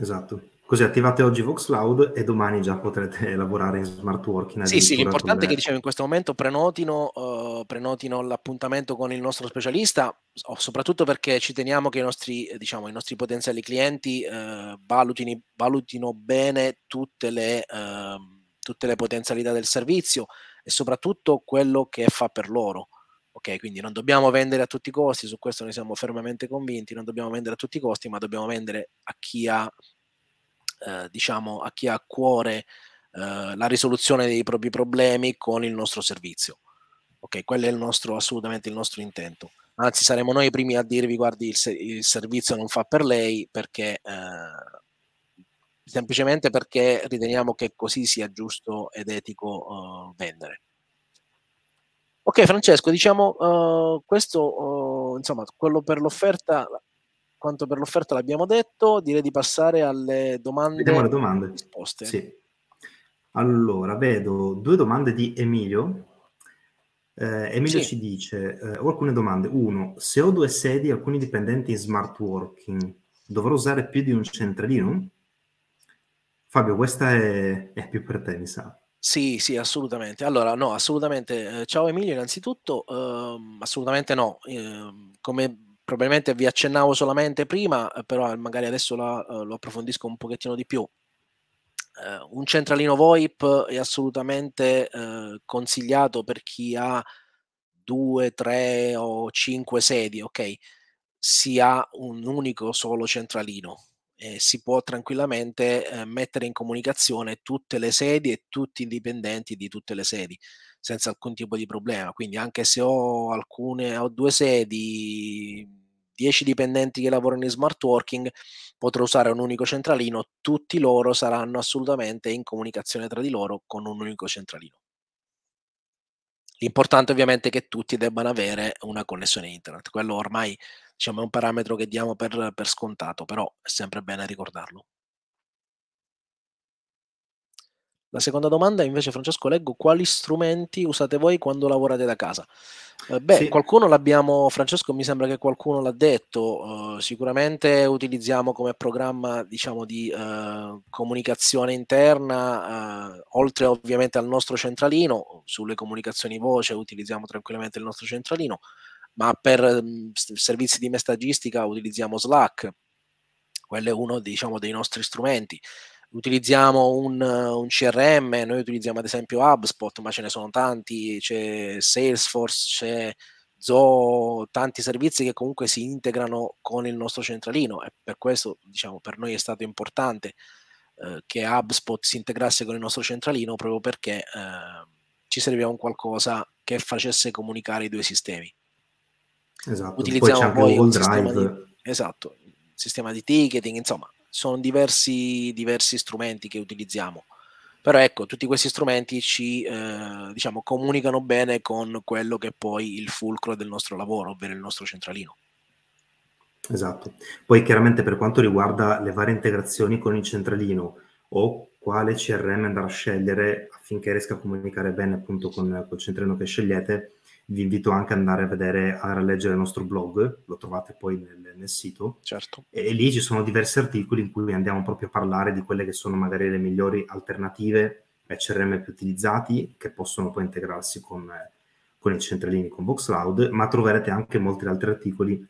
Esatto. Così attivate oggi VoxCloud e domani già potrete lavorare in smart working. Sì, sì, l'importante le... è che dicevo in questo momento prenotino, uh, prenotino l'appuntamento con il nostro specialista, soprattutto perché ci teniamo che i nostri, diciamo, i nostri potenziali clienti uh, valutino, valutino, bene tutte le ehm, tutte le potenzialità del servizio e soprattutto quello che fa per loro. Ok, quindi non dobbiamo vendere a tutti i costi, su questo noi siamo fermamente convinti, non dobbiamo vendere a tutti i costi, ma dobbiamo vendere a chi ha, eh, diciamo, a, chi ha a cuore eh, la risoluzione dei propri problemi con il nostro servizio. Ok, quello è il nostro, assolutamente il nostro intento. Anzi, saremo noi i primi a dirvi, guardi, il, se- il servizio non fa per lei perché... Eh, semplicemente perché riteniamo che così sia giusto ed etico uh, vendere. Ok Francesco, diciamo uh, questo, uh, insomma, quello per l'offerta, quanto per l'offerta l'abbiamo detto, direi di passare alle domande. Vediamo le domande. Risposte. Sì. Allora, vedo due domande di Emilio. Eh, Emilio sì. ci dice, eh, ho alcune domande. Uno, se ho due sedi e alcuni dipendenti in smart working, dovrò usare più di un centralino? Fabio, questa è, è più per te, mi sa. Sì, sì, assolutamente. Allora, no, assolutamente. Eh, ciao Emilio, innanzitutto, ehm, assolutamente no. Ehm, come probabilmente vi accennavo solamente prima, eh, però magari adesso la, eh, lo approfondisco un pochettino di più. Eh, un centralino VoIP è assolutamente eh, consigliato per chi ha due, tre o cinque sedi, ok? Si ha un unico solo centralino, eh, si può tranquillamente eh, mettere in comunicazione tutte le sedi e tutti i dipendenti di tutte le sedi senza alcun tipo di problema. Quindi anche se ho, alcune, o due sedi, 10 dipendenti che lavorano in smart working, potrò usare un unico centralino, tutti loro saranno assolutamente in comunicazione tra di loro con un unico centralino. L'importante ovviamente è che tutti debbano avere una connessione internet, quello ormai diciamo, è un parametro che diamo per, per scontato, però è sempre bene ricordarlo. La seconda domanda invece, Francesco, leggo quali strumenti usate voi quando lavorate da casa? Eh, beh, sì. qualcuno l'abbiamo, Francesco mi sembra che qualcuno l'ha detto, uh, sicuramente utilizziamo come programma diciamo, di uh, comunicazione interna, uh, oltre ovviamente al nostro centralino, sulle comunicazioni voce utilizziamo tranquillamente il nostro centralino, ma per um, servizi di messaggistica utilizziamo Slack, quello è uno diciamo, dei nostri strumenti utilizziamo un, un, CRM, noi utilizziamo ad esempio HubSpot, ma ce ne sono tanti, c'è Salesforce, c'è Zoho, tanti servizi che comunque si integrano con il nostro centralino e per questo diciamo per noi è stato importante eh, che HubSpot si integrasse con il nostro centralino proprio perché eh, ci serviva un qualcosa che facesse comunicare i due sistemi. Esatto, utilizziamo poi, poi un Drive. Di, esatto, sistema di ticketing, insomma, sono diversi, diversi strumenti che utilizziamo. Però ecco, tutti questi strumenti ci eh, diciamo, comunicano bene con quello che è poi il fulcro del nostro lavoro, ovvero il nostro centralino. Esatto. Poi chiaramente per quanto riguarda le varie integrazioni con il centralino o quale CRM andare a scegliere a affinché riesca a comunicare bene appunto con il centrino che scegliete, vi invito anche ad andare a vedere, a leggere il nostro blog, lo trovate poi nel, nel sito. Certo. E, e, lì ci sono diversi articoli in cui andiamo proprio a parlare di quelle che sono magari le migliori alternative ai CRM più utilizzati, che possono poi integrarsi con, con i centralini, con VoxCloud, ma troverete anche molti altri articoli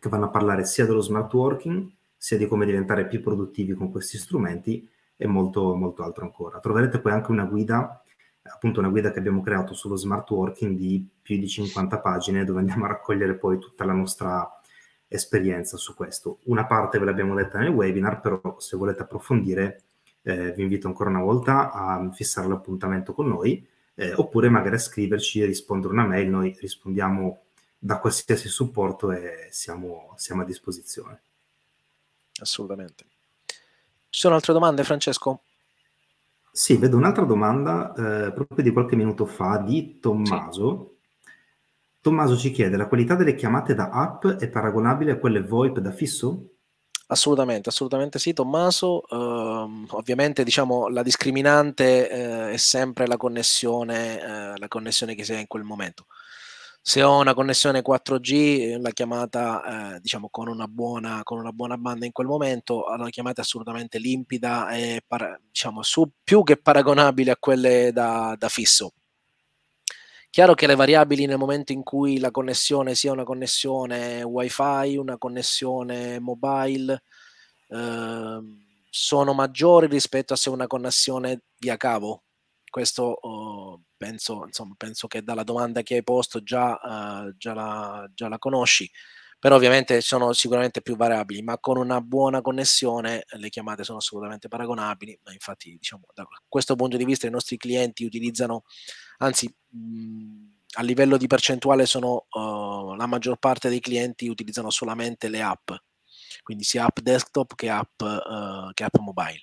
che vanno a parlare sia dello smart working, sia di come diventare più produttivi con questi strumenti, e molto, molto altro ancora. Troverete poi anche una guida, appunto una guida che abbiamo creato sullo smart working di più di 50 pagine dove andiamo a raccogliere poi tutta la nostra esperienza su questo. Una parte ve l'abbiamo letta nel webinar, però se volete approfondire eh, vi invito ancora una volta a fissare l'appuntamento con noi eh, oppure magari a scriverci e rispondere una mail, noi rispondiamo da qualsiasi supporto e siamo, siamo a disposizione. Assolutamente. Ci sono altre domande, Francesco? Sì, vedo un'altra domanda eh, proprio di qualche minuto fa di Tommaso. Sì. Tommaso ci chiede, la qualità delle chiamate da app è paragonabile a quelle VoIP da fisso? Assolutamente, assolutamente sì, Tommaso. Uh, ovviamente diciamo, la discriminante uh, è sempre la connessione, uh, la connessione che si ha in quel momento se ho una connessione 4G, eh, la chiamata, eh, diciamo, con una, buona, con una, buona, banda in quel momento, la chiamata è assolutamente limpida e para, diciamo, su, più che paragonabile a quelle da, da fisso. Chiaro che le variabili nel momento in cui la connessione sia una connessione wifi, una connessione mobile, eh, sono maggiori rispetto a se una connessione via cavo. Questo... Oh, penso, insomma, penso che dalla domanda che hai posto già, uh, già, la, già la conosci però ovviamente sono sicuramente più variabili, ma con una buona connessione eh, le chiamate sono assolutamente paragonabili, ma infatti diciamo, da questo punto di vista i nostri clienti utilizzano, anzi mh, a livello di percentuale sono, uh, la maggior parte dei clienti utilizzano solamente le app, quindi sia app desktop che app, uh, che app mobile.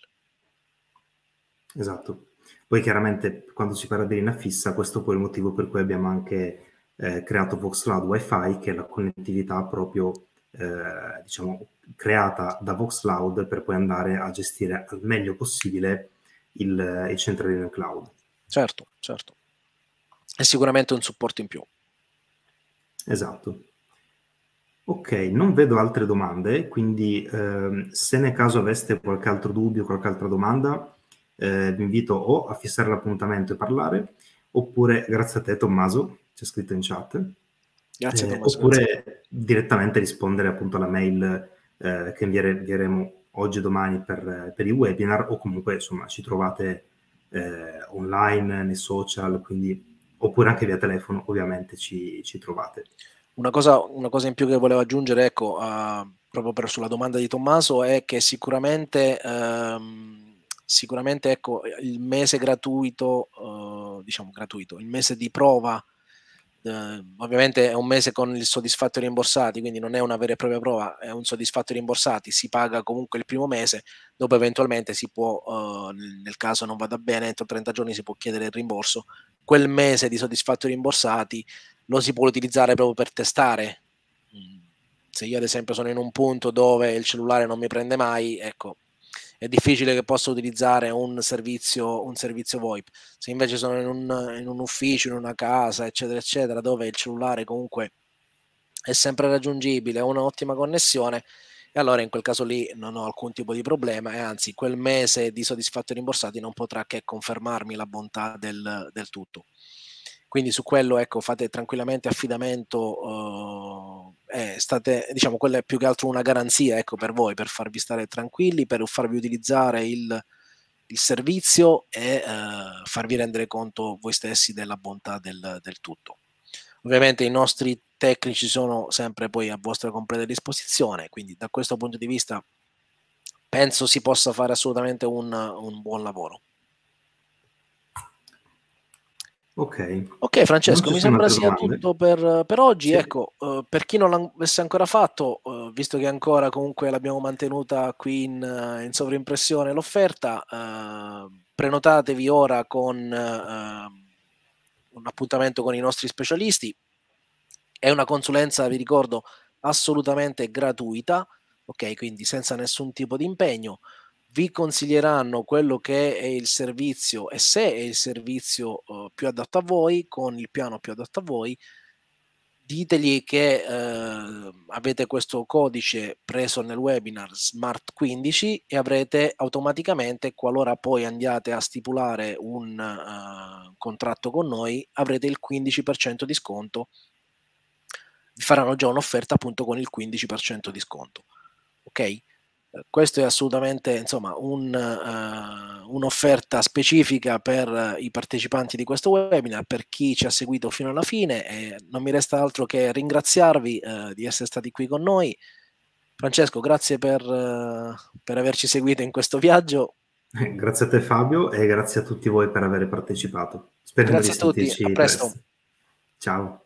Esatto. Poi chiaramente quando si parla di linea fissa, questo è poi il motivo per cui abbiamo anche eh, creato VoxCloud Wi-Fi, che è la connettività proprio eh, diciamo, creata da VoxCloud per poi andare a gestire al meglio possibile il, il centralino in cloud. Certo, certo. È sicuramente un supporto in più. Esatto. Ok, non vedo altre domande, quindi eh, se nel caso aveste qualche altro dubbio, qualche altra domanda, eh, vi invito o a fissare l'appuntamento e parlare, oppure grazie a te Tommaso, c'è scritto in chat, grazie, eh, Tommaso, oppure grazie. direttamente rispondere appunto alla mail eh, che invieremo oggi e domani per, per, i webinar o comunque insomma ci trovate eh, online, nei social, quindi, oppure anche via telefono ovviamente ci, ci trovate. Una cosa, una cosa, in più che volevo aggiungere, ecco, uh, proprio per, sulla domanda di Tommaso, è che sicuramente um, sicuramente ecco, il mese gratuito, eh, diciamo gratuito, il mese di prova, eh, ovviamente è un mese con il soddisfatto rimborsati, quindi non è una vera e propria prova, è un soddisfatto rimborsati, si paga comunque il primo mese, dopo eventualmente si può, eh, nel caso non vada bene, entro 30 giorni si può chiedere il rimborso. Quel mese di soddisfatto rimborsati lo si può utilizzare proprio per testare. Mm. Se io ad esempio sono in un punto dove il cellulare non mi prende mai, ecco, è difficile che possa utilizzare un servizio, un servizio VoIP. Se invece sono in un, in un ufficio, in una casa, eccetera, eccetera, dove il cellulare comunque è sempre raggiungibile, ha un'ottima connessione, e allora in quel caso lì non ho alcun tipo di problema e anzi quel mese di soddisfatti rimborsati non potrà che confermarmi la bontà del, del tutto. Quindi su quello ecco, fate tranquillamente affidamento, eh, state, diciamo, quella è più che altro una garanzia ecco, per voi, per farvi stare tranquilli, per farvi utilizzare il, il servizio e eh, farvi rendere conto voi stessi della bontà del, del tutto. Ovviamente i nostri tecnici sono sempre poi a vostra completa disposizione, quindi da questo punto di vista penso si possa fare assolutamente un, un buon lavoro. Ok, okay Francesco, mi sembra sia domande. tutto per, per oggi. Sì. Ecco, uh, per chi non l'avesse ancora fatto, uh, visto che ancora comunque l'abbiamo mantenuta qui in, uh, in sovrimpressione l'offerta, prenotatevi ora con un appuntamento con i nostri specialisti. È una consulenza, vi ricordo, assolutamente gratuita, ok? Quindi senza nessun tipo di impegno vi consiglieranno quello che è il servizio e se è il servizio eh, più adatto a voi, con il piano più adatto a voi, ditegli che eh, avete questo codice preso nel webinar SMART15 e avrete automaticamente, qualora poi andiate a stipulare un uh, contratto con noi, avrete il 15% di sconto. Vi faranno già un'offerta appunto con il 15% di sconto. Ok? questo è assolutamente insomma, un, uh, un'offerta specifica per eh, i partecipanti di questo webinar, per chi ci ha seguito fino alla fine e non mi resta altro che ringraziarvi uh, di essere stati qui con noi. Francesco, grazie per, uh, per averci seguito in questo viaggio. Grazie a te Fabio e grazie a tutti voi per aver partecipato. Spero grazie di a tutti, a presto. presto. Ciao.